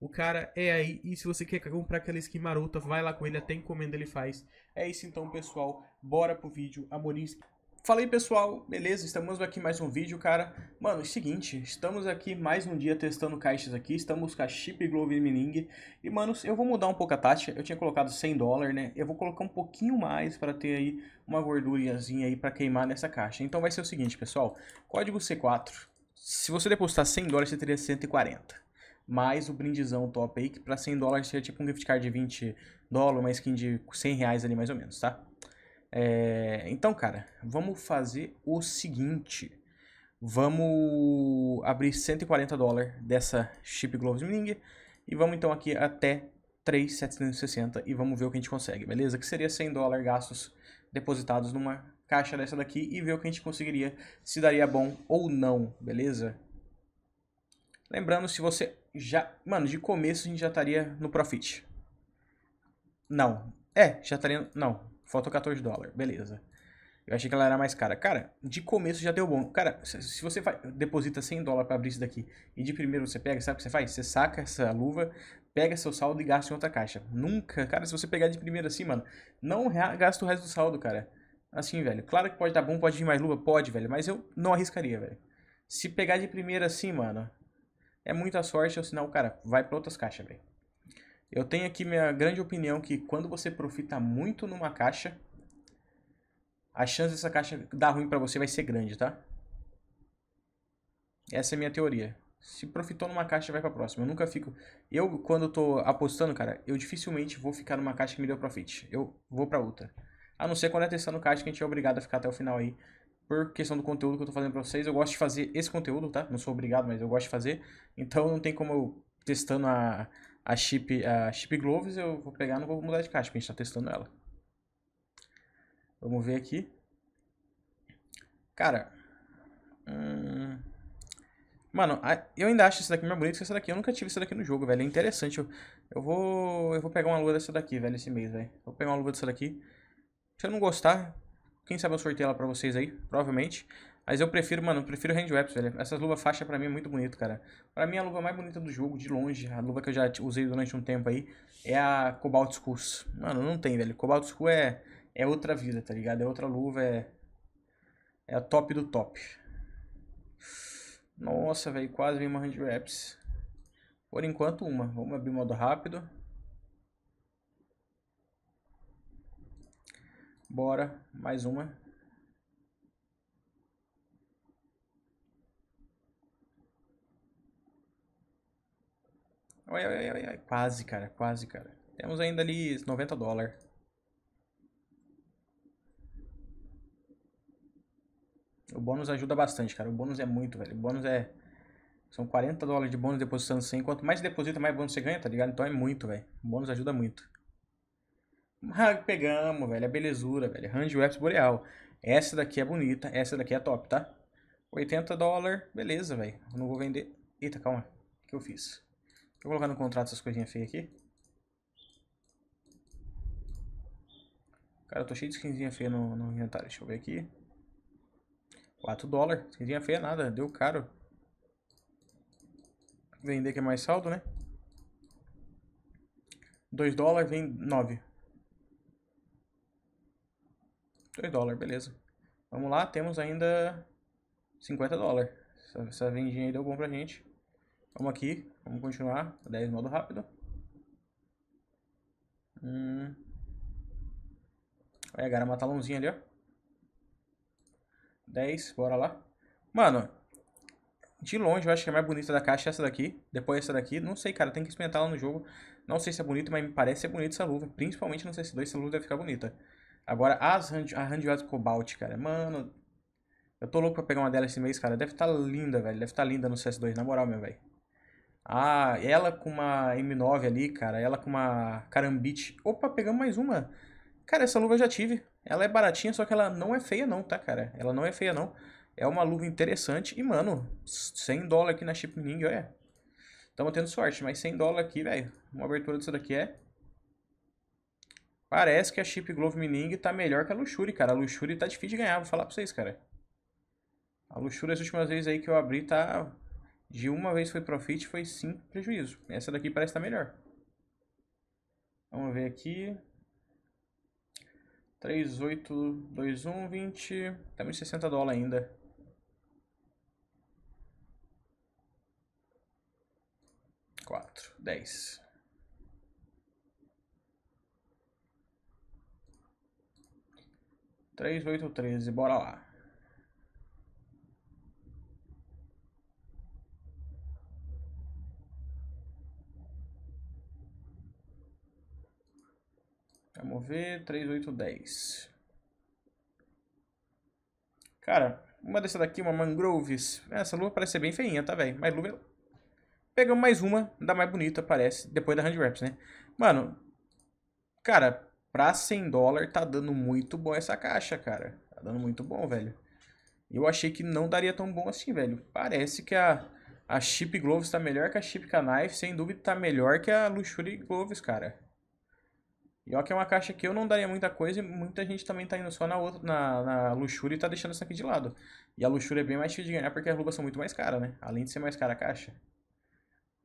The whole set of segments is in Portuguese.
O cara é aí. E se você quer comprar aquela skin marota, vai lá com ele, até encomenda ele faz. É isso então, pessoal. Bora pro vídeo. Amorim. Fala aí, pessoal. Beleza? Estamos aqui mais um vídeo, cara. Mano, é o seguinte. Estamos aqui mais um dia testando caixas aqui. Estamos com a Chip Glove Mining. E, mano, eu vou mudar um pouco a taxa. Eu tinha colocado 100 dólares, né? Eu vou colocar um pouquinho mais para ter aí uma gordurinhazinha aí para queimar nessa caixa. Então vai ser o seguinte, pessoal. Código C4. Se você depositar 100 dólares, você teria 140 mais o brindezão top aí, que pra 100 dólares seria tipo um gift card de 20 dólares, uma skin de 100 reais ali mais ou menos, tá? É, então, cara, vamos fazer o seguinte. Vamos abrir 140 dólares dessa Chip Gloves Mining e vamos então aqui até 3,760 e vamos ver o que a gente consegue, beleza? Que seria 100 dólares gastos depositados numa caixa dessa daqui e ver o que a gente conseguiria, se daria bom ou não, beleza? Lembrando, se você já. Mano, de começo a gente já estaria no profit. Não. É, já estaria. Não. Faltou 14 dólares. Beleza. Eu achei que ela era mais cara. Cara, de começo já deu bom. Cara, se você vai deposita 100 dólares para abrir isso daqui e de primeiro você pega, sabe o que você faz? Você saca essa luva, pega seu saldo e gasta em outra caixa. Nunca, cara, se você pegar de primeiro assim, mano, não gasta o resto do saldo, cara. Assim, velho. Claro que pode dar bom, pode vir mais luva, pode, velho. Mas eu não arriscaria, velho. Se pegar de primeira assim, mano, é muita sorte, ou sinal, cara, vai para outras caixas, velho. Eu tenho aqui minha grande opinião que quando você profita muito numa caixa, a chance dessa caixa dar ruim para você vai ser grande, tá? Essa é a minha teoria. Se profitou numa caixa, vai para a próxima. Eu nunca fico... Eu, quando tô apostando, cara, eu dificilmente vou ficar numa caixa que me deu profit. Eu vou para outra. A não ser quando é testando caixa que a gente é obrigado a ficar até o final aí por questão do conteúdo que eu tô fazendo pra vocês. Eu gosto de fazer esse conteúdo, tá? Não sou obrigado, mas eu gosto de fazer. Então não tem como eu testando a, a chip, a chip Gloves, eu vou pegar não vou mudar de caixa, porque a gente tá testando ela. Vamos ver aqui. Cara. Hum... Mano, eu ainda acho essa daqui mais bonita que essa daqui. Eu nunca tive essa daqui no jogo, velho. É interessante. Eu, eu vou eu vou pegar uma luva dessa daqui, velho, esse mês, velho. Vou pegar uma luva dessa daqui. Se eu não gostar, quem sabe eu sorteio ela pra vocês aí, provavelmente. Mas eu prefiro, mano, eu prefiro Handwaps, velho. Essas luvas faixa pra mim é muito bonito, cara. Pra mim a luva mais bonita do jogo, de longe, a luva que eu já usei durante um tempo aí, é a Cobalt Skulls. Mano, não tem, velho. Cobalt Skull é, é outra vida, tá ligado? É outra luva, é... É a top do top. Nossa, velho, quase veio uma Handwaps. Por enquanto, uma. Vamos abrir modo rápido. Bora, mais uma. Oi, oi, oi, quase, cara, quase, cara. Temos ainda ali 90 dólares. O bônus ajuda bastante, cara. O bônus é muito, velho. O bônus é... São 40 dólares de bônus depositando 100. Quanto mais você deposita, mais bônus você ganha, tá ligado? Então é muito, velho. O bônus ajuda muito. Pegamos, velho. A é belezura, velho. É Range Wraps Boreal. Essa daqui é bonita. Essa daqui é top, tá? 80 dólares. Beleza, velho. Não vou vender. Eita, calma. O que eu fiz? Vou colocar no contrato essas coisinhas feias aqui. Cara, eu tô cheio de skinzinha feia no, no inventário. Deixa eu ver aqui. 4 dólares. Skinzinha feia nada. Deu caro. Vender que é mais saldo, né? 2 dólares vem 9. 2 dólares, beleza. Vamos lá, temos ainda 50 dólares. Essa, vendinha aí deu bom pra gente. Vamos aqui, vamos continuar. 10 modo rápido. Hum. Olha, cara, matar lonzinho ali, ó. 10, bora lá. Mano, de longe eu acho que a é mais bonita da caixa é essa daqui. Depois essa daqui. Não sei, cara, tem que experimentar lá no jogo. Não sei se é bonito, mas me parece ser bonita essa luva. Principalmente no CS2, essa luva deve ficar bonita. Agora, as, a Randiose Cobalt, cara. Mano, eu tô louco pra pegar uma dela esse mês, cara. Deve estar tá linda, velho. Deve estar tá linda no CS2, na moral, meu velho. Ah, ela com uma M9 ali, cara. Ela com uma Carambit. Opa, pegamos mais uma. Cara, essa luva eu já tive. Ela é baratinha, só que ela não é feia não, tá, cara? Ela não é feia não. É uma luva interessante. E, mano, 100 dólares aqui na Shipping Ring, olha. Tamo tendo sorte, mas 100 dólares aqui, velho. Uma abertura disso daqui é Parece que a Chip Glove Mining tá melhor que a Luxury, cara. A Luxury tá difícil de ganhar, vou falar pra vocês, cara. A Luxury, as últimas vezes aí que eu abri, tá... De uma vez foi profit, foi sim prejuízo. Essa daqui parece estar tá melhor. Vamos ver aqui. 3, 8, 2, 1, 20. Estamos em 60 dólares ainda. Quatro, dez. 3813, bora lá. Vamos ver, 3810. Cara, uma dessa daqui, uma mangroves. Essa luva parece ser bem feinha, tá, velho? Mas luva... Pegamos mais uma, da mais bonita, parece, depois da hand wraps, né? Mano, cara, Pra 100 dólares tá dando muito bom essa caixa, cara. Tá dando muito bom, velho. Eu achei que não daria tão bom assim, velho. Parece que a, a Chip Gloves tá melhor que a Chip Knife. Sem dúvida tá melhor que a Luxury Gloves, cara. E ó que é uma caixa que eu não daria muita coisa e muita gente também tá indo só na outra, na, na Luxury e tá deixando essa aqui de lado. E a Luxury é bem mais difícil de ganhar porque as luvas são muito mais caras, né? Além de ser mais cara a caixa.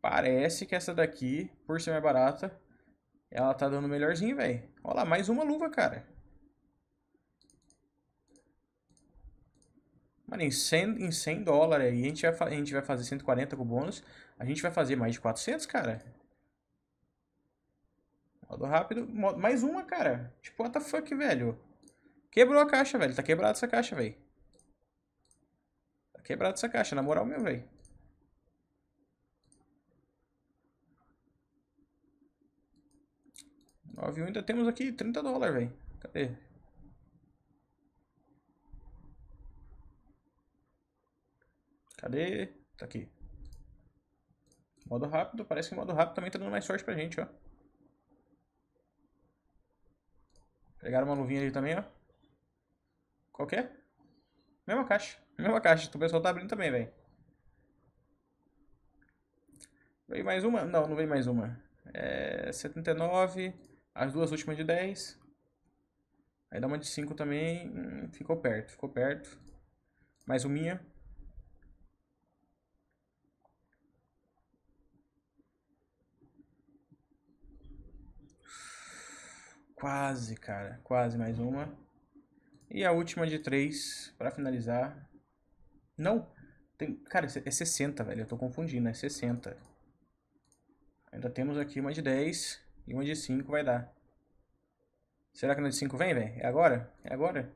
Parece que essa daqui, por ser mais barata, ela tá dando melhorzinho, velho. Olha lá, mais uma luva, cara. Mano, em 100, em 100 dólares aí, a gente, vai, a gente vai fazer 140 com bônus. A gente vai fazer mais de 400, cara. Modo rápido. Modo, mais uma, cara. Tipo, what the fuck, velho. Quebrou a caixa, velho. Tá quebrada essa caixa, velho. Tá quebrada essa caixa, na moral meu, velho. Ó, Ainda temos aqui 30 dólares, velho. Cadê? Cadê? Tá aqui. Modo rápido. Parece que modo rápido também tá dando mais sorte pra gente, ó. Pegaram uma luvinha ali também, ó. Qual que é? Mesma caixa. Mesma caixa. O pessoal tá abrindo também, velho. Veio mais uma? Não, não veio mais uma. É 79... As duas últimas de 10. Aí dá uma de 5 também. Hum, ficou perto, ficou perto. Mais uma. Quase, cara. Quase mais uma. E a última de 3 para finalizar. Não. Tem, cara, é 60, velho. Eu tô confundindo, é 60. Ainda temos aqui uma de 10. E uma de 5 vai dar. Será que no de 5 vem, velho? É agora? É agora?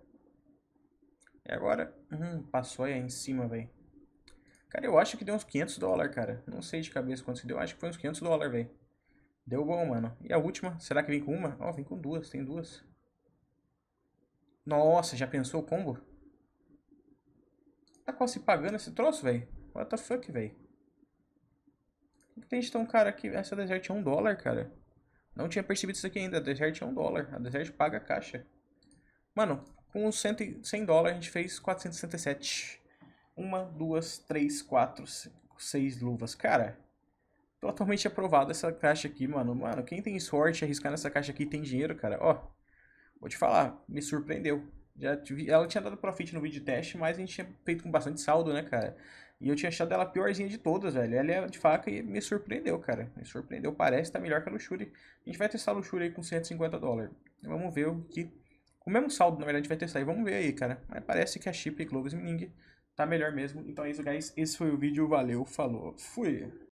É agora? Hum, passou aí em cima, velho. Cara, eu acho que deu uns 500 dólares, cara. Não sei de cabeça quanto se deu. Acho que foi uns 500 dólares, velho. Deu bom, mano. E a última? Será que vem com uma? Ó, oh, vem com duas. Tem duas. Nossa, já pensou o combo? Tá quase pagando esse troço, velho. What the fuck, velho? Por que tem gente tão cara aqui? Essa desert é um dólar, cara. Não tinha percebido isso aqui ainda. A Desert é um dólar. A Desert paga a caixa. Mano, com 100, 100 dólares a gente fez 467. Uma, duas, três, quatro, cinco, seis luvas. Cara, totalmente aprovado essa caixa aqui, mano. Mano, quem tem sorte arriscar nessa caixa aqui tem dinheiro, cara. Ó, vou te falar, me surpreendeu. Já tive, ela tinha dado profit no vídeo de teste, mas a gente tinha feito com bastante saldo, né, cara? E eu tinha achado ela a piorzinha de todas, velho. Ela é de faca e me surpreendeu, cara. Me surpreendeu. Parece tá melhor que a Luxury. A gente vai testar a Luxury aí com 150 dólares. Vamos ver o que... O mesmo saldo, na verdade, a gente vai testar aí. vamos ver aí, cara. Mas parece que a Chip Globo Smining tá melhor mesmo. Então é isso, guys. Esse foi o vídeo. Valeu, falou, fui!